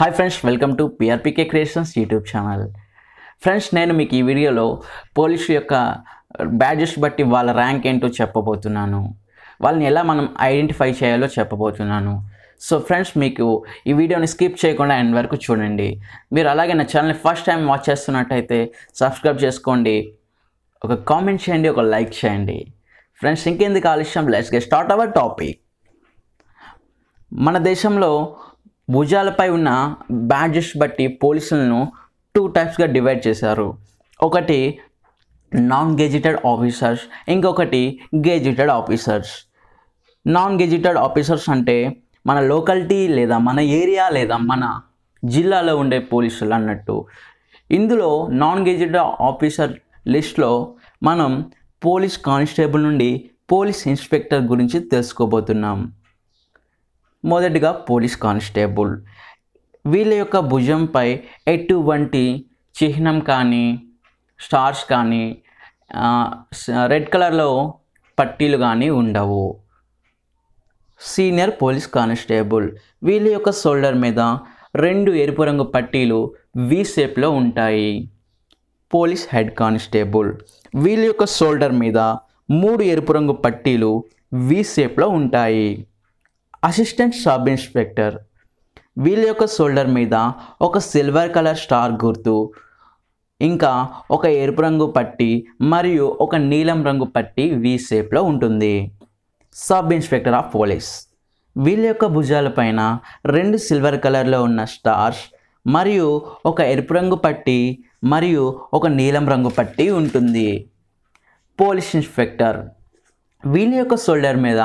hi friends welcome to PRPK creations YouTube channel friends నేను మీకు ఈ వీడియోలో పోలీసు యొక్క బ్యాడ్జెస్ uh, బట్టి వాళ్ళ ర్యాంక్ ఏంటో చెప్పబోతున్నాను వాళ్ళని ఎలా మనం ఐడెంటిఫై చేయాలో చెప్పబోతున్నాను సో ఫ్రెండ్స్ మీకు ఈ వీడియోని స్కిప్ చేయకుండా ఎండ్ వరకు చూడండి మీరు అలాగే నా ఛానల్ని ఫస్ట్ టైం వాచ్ చేస్తున్నట్టయితే సబ్స్క్రైబ్ చేసుకోండి ఒక కామెంట్ చేయండి ఒక లైక్ చేయండి ఫ్రెండ్స్ ఇంకెందుకు ఆలస్యం let's go start our topic మన దేశంలో భుజాలపై ఉన్న బ్యాడ్జెస్ బట్టి పోలీసులను టూ టైప్స్గా డివైడ్ చేశారు ఒకటి నాన్ గెజిటెడ్ ఆఫీసర్స్ ఇంకొకటి gazetted officers non gazetted officers అంటే మన లోకాలిటీ లేదా మన ఏరియా లేదా మన జిల్లాలో ఉండే పోలీసులు అన్నట్టు ఇందులో నాన్ గెజిటెడ్ ఆఫీసర్ లిస్ట్లో మనం పోలీస్ కానిస్టేబుల్ నుండి పోలీస్ ఇన్స్పెక్టర్ గురించి తెలుసుకోబోతున్నాం మొదటిగా పోలీస్ కానిస్టేబుల్ వీళ్ళ యొక్క భుజంపై ఎటువంటి చిహ్నం కానీ స్టార్స్ కానీ రెడ్ కలర్లో పట్టీలు కానీ ఉండవు సీనియర్ పోలీస్ కానిస్టేబుల్ వీళ్ళ యొక్క షోల్డర్ మీద రెండు ఎరుపు రంగు పట్టీలు వి షేప్లో ఉంటాయి పోలీస్ హెడ్ కానిస్టేబుల్ వీళ్ళ యొక్క షోల్డర్ మీద మూడు ఎరుపు రంగు పట్టీలు వి షేప్లో ఉంటాయి అసిస్టెంట్ సబ్ ఇన్స్పెక్టర్ వీళ్ళ యొక్క షోల్డర్ మీద ఒక సిల్వర్ కలర్ స్టార్ గుర్తు ఇంకా ఒక ఎరుపు రంగు పట్టి మరియు ఒక నీలం రంగు పట్టి వి షేప్లో ఉంటుంది సబ్ ఇన్స్పెక్టర్ ఆఫ్ పోలీస్ వీళ్ళ యొక్క భుజాలపైన రెండు సిల్వర్ కలర్లో ఉన్న స్టార్స్ మరియు ఒక ఎరుపు రంగు పట్టి మరియు ఒక నీలం రంగు పట్టి ఉంటుంది పోలీస్ ఇన్స్పెక్టర్ వీళ్ళ యొక్క షోల్డర్ మీద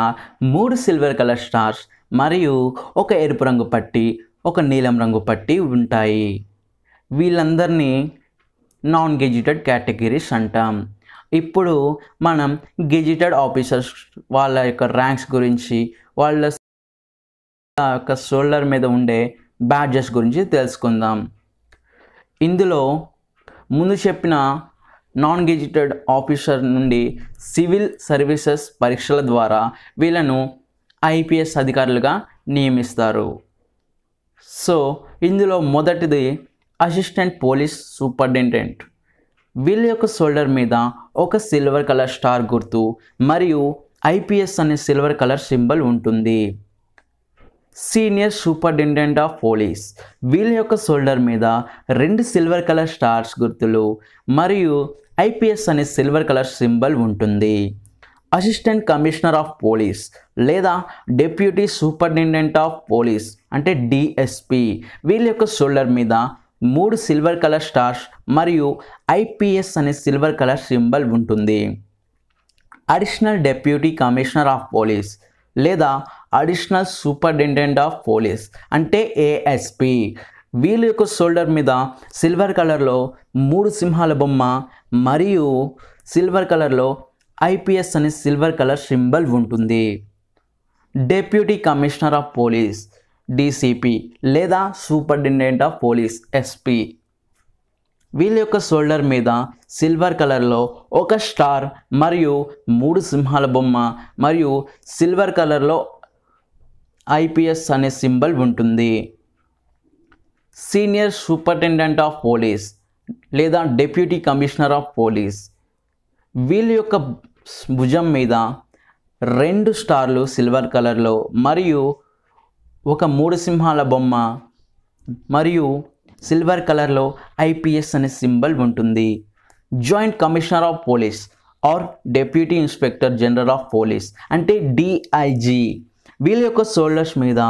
మూడు సిల్వర్ కలర్ స్టార్స్ మరియు ఒక ఎరుపు రంగు పట్టి ఒక నీలం రంగు పట్టి ఉంటాయి వీళ్ళందరినీ నాన్ గెజిటెడ్ కేటగిరీస్ అంటాం ఇప్పుడు మనం గెజిటెడ్ ఆఫీసర్స్ వాళ్ళ యొక్క ర్యాంక్స్ గురించి వాళ్ళ యొక్క షోల్డర్ మీద ఉండే బ్యాడ్జెస్ గురించి తెలుసుకుందాం ఇందులో ముందు చెప్పిన నాన్ గెజిటెడ్ ఆఫీసర్ నుండి సివిల్ సర్వీసెస్ పరీక్షల ద్వారా వీళ్ళను ఐపీఎస్ అధికారులుగా నియమిస్తారు సో ఇందులో మొదటిది అసిస్టెంట్ పోలీస్ సూపరింటెండెంట్ వీళ్ళ యొక్క షోల్డర్ మీద ఒక సిల్వర్ కలర్ స్టార్ గుర్తు మరియు ఐపీఎస్ అనే సిల్వర్ కలర్ సింబల్ ఉంటుంది సీనియర్ సూపరింటెండెంట్ ఆఫ్ పోలీస్ వీళ్ళ యొక్క షోల్డర్ మీద రెండు సిల్వర్ కలర్ స్టార్స్ గుర్తులు మరియు ఐపీఎస్ అనే సిల్వర్ కలర్ సింబల్ ఉంటుంది అసిస్టెంట్ కమిషనర్ ఆఫ్ పోలీస్ లేదా డెప్యూటీ సూపరింటెండెంట్ ఆఫ్ పోలీస్ అంటే డిఎస్పి వీళ్ళ యొక్క షోల్డర్ మీద మూడు సిల్వర్ కలర్ స్టార్స్ మరియు ఐపీఎస్ అనే సిల్వర్ కలర్ సింబల్ ఉంటుంది additional deputy commissioner of police లేదా అడిషనల్ సూపరింటెండెంట్ ఆఫ్ పోలీస్ అంటే ఏఎస్పి వీళ్ళ యొక్క షోల్డర్ మీద సిల్వర్ కలర్లో మూడు సింహాల బొమ్మ మరియు సిల్వర్ కలర్లో ఐపీఎస్ అనే సిల్వర్ కలర్ సింబల్ ఉంటుంది deputy commissioner of police DCP లేదా సూపరింటెండెంట్ ఆఫ్ పోలీస్ ఎస్పి వీళ్ళ యొక్క షోల్డర్ మీద సిల్వర్ కలర్లో ఒక స్టార్ మరియు మూడు సింహాల బొమ్మ మరియు సిల్వర్ కలర్లో ఐపీఎస్ అనే సింబల్ ఉంటుంది సీనియర్ సూపరింటెండెంట్ ఆఫ్ పోలీస్ లేదా డెప్యూటీ కమిషనర్ ఆఫ్ పోలీస్ వీళ్ళ యొక్క భుజం మీద రెండు స్టార్లు సిల్వర్ కలర్లో మరియు ఒక మూడు సింహాల బొమ్మ మరియు సిల్వర్ కలర్లో ఐపీఎస్ అనే సింబల్ ఉంటుంది joint commissioner of police or deputy inspector general of police అంటే డిఐజీ వీళ్ళ యొక్క షోల్డర్స్ మీద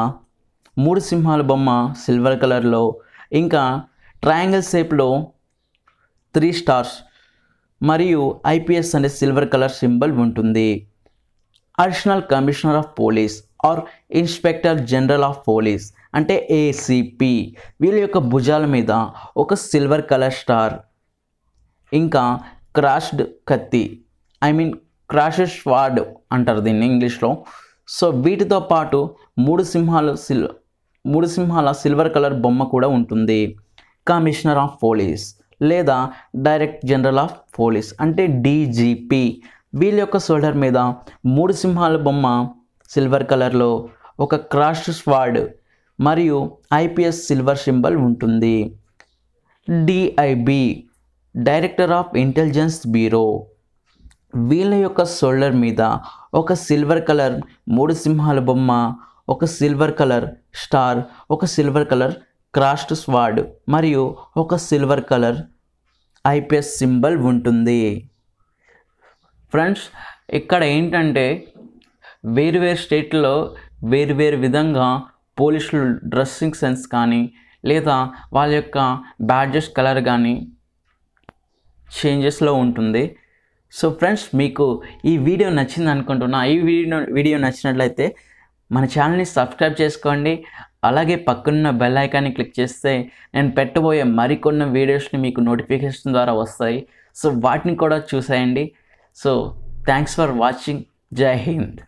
మూడు సింహాల బొమ్మ సిల్వర్ కలర్లో ఇంకా ట్రయాంగిల్ షేప్లో త్రీ స్టార్స్ మరియు ఐపీఎస్ అనే సిల్వర్ కలర్ సింబల్ ఉంటుంది additional commissioner of police or inspector general of police అంటే ఏసీపీ వీళ్ళ యొక్క భుజాల మీద ఒక సిల్వర్ కలర్ స్టార్ ఇంకా క్రాష్డ్ కత్తి ఐ మీన్ క్రాష్ స్వాడ్ అంటారు దీన్ని ఇంగ్లీష్లో సో వీటితో పాటు మూడు సింహాలు సిల్వర్ మూడు సింహాల సిల్వర్ కలర్ బొమ్మ కూడా ఉంటుంది కమిషనర్ ఆఫ్ పోలీస్ లేదా డైరెక్ట్ జనరల్ ఆఫ్ పోలీస్ అంటే డీజీపీ వీళ్ళ యొక్క షోల్డర్ మీద మూడు సింహాల బొమ్మ సిల్వర్ కలర్లో ఒక క్రాష్ స్వాడ్ మరియు ఐపీఎస్ సిల్వర్ సింబల్ ఉంటుంది DIB director of intelligence bureau వీళ్ళ యొక్క షోల్డర్ మీద ఒక సిల్వర్ కలర్ మూడు సింహాల బొమ్మ ఒక సిల్వర్ కలర్ స్టార్ ఒక సిల్వర్ కలర్ క్రాస్ట్ స్వాడ్ మరియు ఒక సిల్వర్ కలర్ ఐపిఎస్ సింబల్ ఉంటుంది ఫ్రెండ్స్ ఇక్కడ ఏంటంటే వేరు వేరు స్టేట్లో వేరు విధంగా పోలీసులు డ్రెస్సింగ్ సెన్స్ కానీ లేదా వాళ్ళ యొక్క బ్యాడ్జెస్ కలర్ కానీ చేంజెస్లో ఉంటుంది సో ఫ్రెండ్స్ మీకు ఈ వీడియో నచ్చింది అనుకుంటున్నా ఈ వీడియో వీడియో నచ్చినట్లయితే మన ఛానల్ని సబ్స్క్రైబ్ చేసుకోండి అలాగే పక్కనున్న బెల్ ఐకాన్ని క్లిక్ చేస్తే నేను పెట్టబోయే మరికొన్ని వీడియోస్ని మీకు నోటిఫికేషన్ ద్వారా వస్తాయి సో వాటిని కూడా చూసేయండి సో థ్యాంక్స్ ఫర్ వాచింగ్ జై హింద్